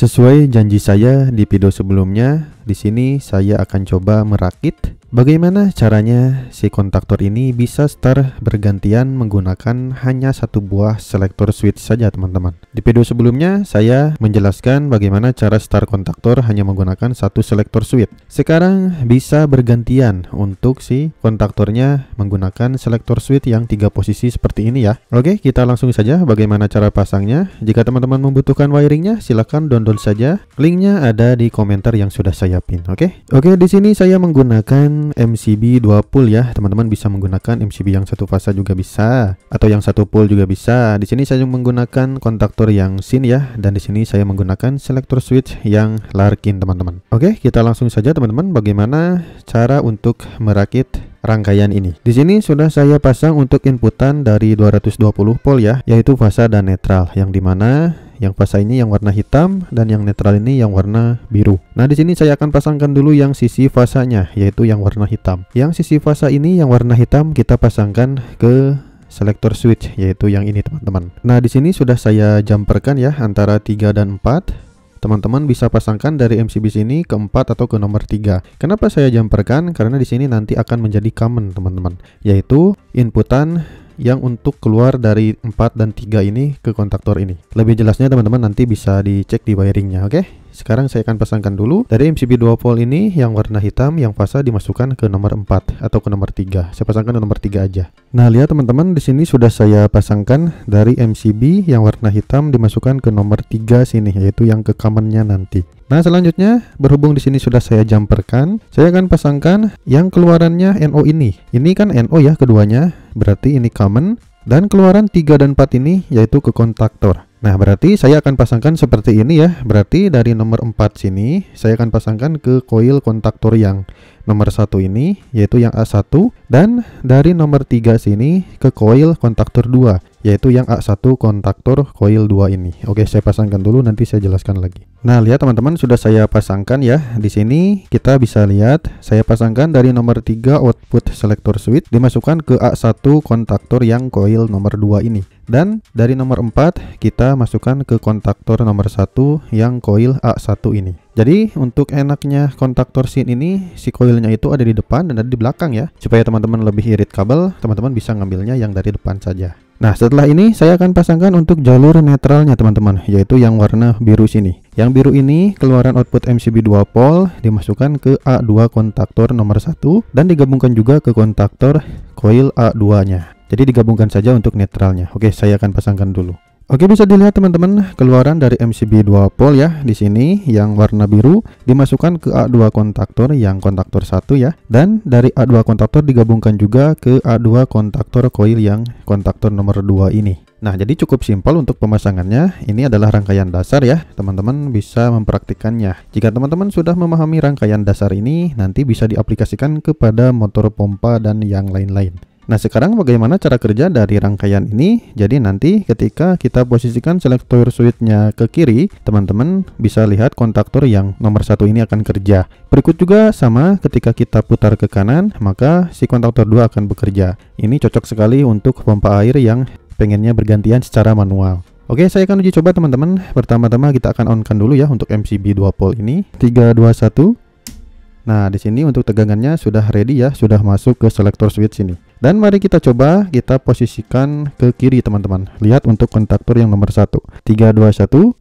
Sesuai janji saya di video sebelumnya, di sini saya akan coba merakit bagaimana caranya si kontaktor ini bisa start bergantian menggunakan hanya satu buah selektor switch saja teman-teman. Di video sebelumnya saya menjelaskan bagaimana cara start kontaktor hanya menggunakan satu selektor switch. Sekarang bisa bergantian untuk si kontaktornya menggunakan selektor switch yang tiga posisi seperti ini ya. Oke, kita langsung saja bagaimana cara pasangnya. Jika teman-teman membutuhkan wiringnya silahkan download saja. Linknya ada di komentar yang sudah saya siapin. Oke. Okay? Oke, okay, di sini saya menggunakan MCB 2 pool ya. Teman-teman bisa menggunakan MCB yang satu fasa juga bisa atau yang satu pool juga bisa. Di sini saya menggunakan kontaktor yang sin ya dan di sini saya menggunakan selector switch yang Larkin, teman-teman. Oke, okay, kita langsung saja teman-teman bagaimana cara untuk merakit rangkaian ini. Di sini sudah saya pasang untuk inputan dari 220 volt ya, yaitu fasa dan netral yang dimana yang fasa ini yang warna hitam dan yang netral ini yang warna biru. Nah, di sini saya akan pasangkan dulu yang sisi fasanya yaitu yang warna hitam. Yang sisi fasa ini yang warna hitam kita pasangkan ke selector switch yaitu yang ini teman-teman. Nah, di sini sudah saya jumperkan ya antara 3 dan 4 teman-teman bisa pasangkan dari MCB sini ke 4 atau ke nomor 3. Kenapa saya jumperkan? Karena di sini nanti akan menjadi common, teman-teman, yaitu inputan yang untuk keluar dari 4 dan 3 ini ke kontaktor ini. Lebih jelasnya teman-teman nanti bisa dicek di wiringnya, oke? Okay? Sekarang saya akan pasangkan dulu dari MCB 2 volt ini yang warna hitam yang fasa dimasukkan ke nomor 4 atau ke nomor 3. Saya pasangkan ke nomor 3 aja. Nah, lihat teman-teman di sini sudah saya pasangkan dari MCB yang warna hitam dimasukkan ke nomor 3 sini yaitu yang ke kamennya nanti. Nah, selanjutnya berhubung di sini sudah saya jumperkan, saya akan pasangkan yang keluarannya NO ini. Ini kan NO ya keduanya berarti ini common dan keluaran 3 dan 4 ini yaitu ke kontaktor. Nah, berarti saya akan pasangkan seperti ini ya. Berarti dari nomor 4 sini, saya akan pasangkan ke coil kontaktor yang nomor satu ini, yaitu yang A1. Dan dari nomor 3 sini ke coil kontaktor 2 yaitu yang A1 kontaktor coil 2 ini. Oke, saya pasangkan dulu nanti saya jelaskan lagi. Nah, lihat teman-teman sudah saya pasangkan ya. Di sini kita bisa lihat saya pasangkan dari nomor 3 output selector switch dimasukkan ke A1 kontaktor yang coil nomor 2 ini. Dan dari nomor 4 kita masukkan ke kontaktor nomor 1 yang coil A1 ini. Jadi untuk enaknya kontaktor sin ini si coilnya itu ada di depan dan ada di belakang ya. Supaya teman-teman lebih irit kabel, teman-teman bisa ngambilnya yang dari depan saja. Nah setelah ini saya akan pasangkan untuk jalur netralnya teman-teman Yaitu yang warna biru sini Yang biru ini keluaran output MCB 2 volt Dimasukkan ke A2 kontaktor nomor 1 Dan digabungkan juga ke kontaktor coil A2 nya Jadi digabungkan saja untuk netralnya Oke saya akan pasangkan dulu Oke bisa dilihat teman-teman keluaran dari MCB 2 pole ya di sini yang warna biru dimasukkan ke A2 kontaktor yang kontaktor satu ya dan dari A2 kontaktor digabungkan juga ke A2 kontaktor koil yang kontaktor nomor 2 ini. Nah, jadi cukup simpel untuk pemasangannya. Ini adalah rangkaian dasar ya. Teman-teman bisa mempraktikkannya. Jika teman-teman sudah memahami rangkaian dasar ini, nanti bisa diaplikasikan kepada motor pompa dan yang lain-lain. Nah sekarang bagaimana cara kerja dari rangkaian ini? Jadi nanti ketika kita posisikan selektor switchnya ke kiri, teman-teman bisa lihat kontaktor yang nomor satu ini akan kerja. Berikut juga sama ketika kita putar ke kanan, maka si kontaktor 2 akan bekerja. Ini cocok sekali untuk pompa air yang pengennya bergantian secara manual. Oke, saya akan uji coba teman-teman. Pertama-tama kita akan onkan dulu ya untuk MCB 2 pole ini. 3 2 1. Nah, di sini untuk tegangannya sudah ready ya, sudah masuk ke selektor switch ini. Dan mari kita coba kita posisikan ke kiri teman-teman. Lihat untuk kontaktor yang nomor satu. Tiga dua satu.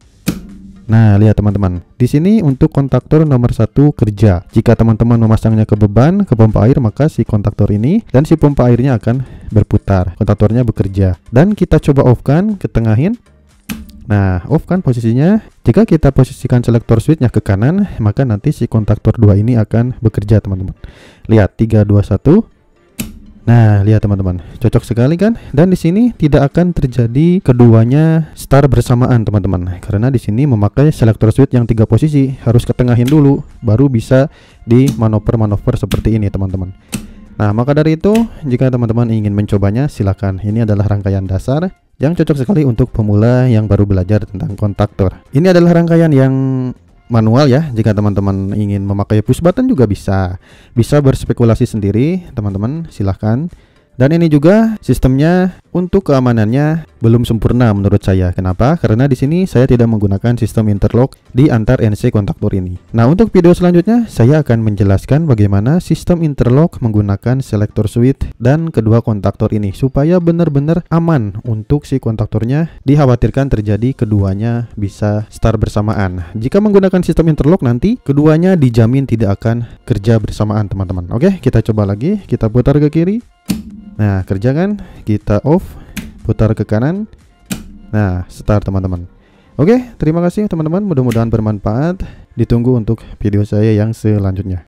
Nah, lihat teman-teman. Di sini untuk kontaktor nomor satu kerja. Jika teman-teman memasangnya ke beban, ke pompa air, maka si kontaktor ini dan si pompa airnya akan berputar. Kontaktornya bekerja. Dan kita coba off kan, ketengahin. Nah, off kan posisinya. Jika kita posisikan selektor switchnya ke kanan, maka nanti si kontaktor dua ini akan bekerja, teman-teman. Lihat, tiga 2, 1. Nah, lihat teman-teman, cocok sekali kan? Dan di sini tidak akan terjadi keduanya star bersamaan, teman-teman. Karena di sini memakai selector switch yang tiga posisi, harus ketengahin dulu baru bisa di manuver-manuver seperti ini, teman-teman. Nah, maka dari itu, jika teman-teman ingin mencobanya, silakan. Ini adalah rangkaian dasar yang cocok sekali untuk pemula yang baru belajar tentang kontaktor. Ini adalah rangkaian yang manual ya jika teman-teman ingin memakai push button juga bisa bisa berspekulasi sendiri teman-teman silahkan dan ini juga sistemnya untuk keamanannya belum sempurna menurut saya. Kenapa? Karena di sini saya tidak menggunakan sistem interlock di antar NC kontaktor ini. Nah, untuk video selanjutnya saya akan menjelaskan bagaimana sistem interlock menggunakan selector switch dan kedua kontaktor ini supaya benar-benar aman untuk si kontaktornya dikhawatirkan terjadi keduanya bisa start bersamaan. Jika menggunakan sistem interlock nanti keduanya dijamin tidak akan kerja bersamaan, teman-teman. Oke, kita coba lagi. Kita putar ke kiri Nah, kerja kan? Kita off, putar ke kanan. Nah, start teman-teman. Oke, terima kasih teman-teman. Mudah-mudahan bermanfaat. Ditunggu untuk video saya yang selanjutnya.